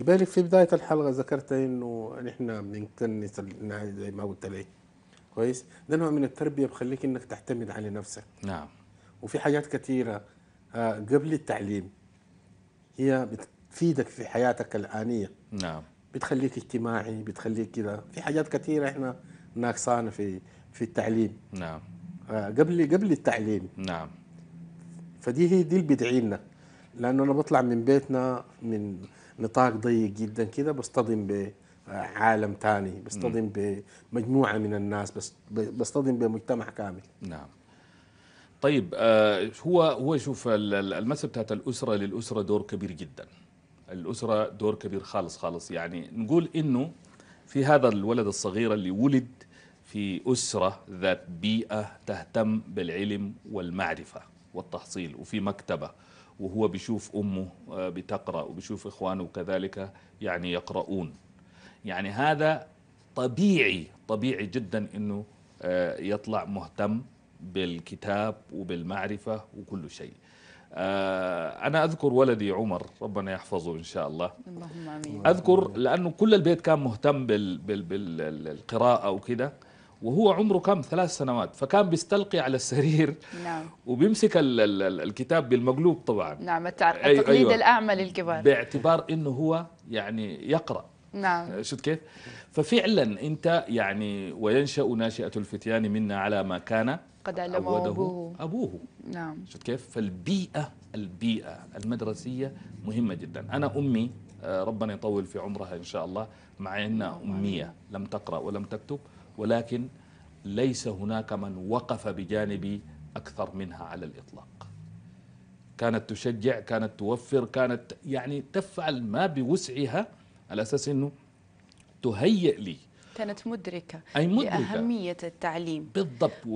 قبالك في بداية الحلقة ذكرت إنه نحن بنكنس الناس زي ما قلت لك كويس ده نوع من التربية بخليك إنك تعتمد على نفسك نعم وفي حاجات كثيرة آه، قبل التعليم هي بتفيدك في حياتك الآنية نعم بتخليك اجتماعي بتخليك كده في حاجات كثيرة إحنا ناقصانا في في التعليم نعم آه، قبل قبل التعليم نعم فدي هي دي اللي بتعيننا لأنه أنا بطلع من بيتنا من نطاق ضيق جدا كذا بصطدم بعالم ثاني بصطدم بمجموعه من الناس بس بصطدم بمجتمع كامل نعم طيب آه هو هو شوف المسألة بتاعت الأسرة للأسرة دور كبير جدا الأسرة دور كبير خالص خالص يعني نقول إنه في هذا الولد الصغير اللي ولد في أسرة ذات بيئة تهتم بالعلم والمعرفة والتحصيل وفي مكتبة وهو بيشوف أمه آه، بتقرأ وبيشوف إخوانه كذلك يعني يقرؤون يعني هذا طبيعي طبيعي جدا أنه آه، يطلع مهتم بالكتاب وبالمعرفة وكل شيء آه، أنا أذكر ولدي عمر ربنا يحفظه إن شاء الله اللهم أمين أذكر لأنه كل البيت كان مهتم بالقراءة وكده وهو عمره كم ثلاث سنوات فكان بيستلقي على السرير نعم وبيمسك الـ الـ الكتاب بالمقلوب طبعا نعم التقليد أيوة الأعمى للكبار باعتبار أنه هو يعني يقرأ نعم آه، شفت كيف؟ ففعلا أنت يعني وينشأ ناشئة الفتيان منا على ما كان قد علمه أبوه أبوه نعم شفت كيف؟ فالبيئة البيئة المدرسية مهمة جدا أنا أمي آه، ربنا يطول في عمرها إن شاء الله مع أنها أمية لم تقرأ ولم تكتب ولكن ليس هناك من وقف بجانبي أكثر منها على الإطلاق كانت تشجع كانت توفر كانت يعني تفعل ما بوسعها على أساس أنه تهيئ لي كانت مدركة أي مدركة لأهمية التعليم بالضبط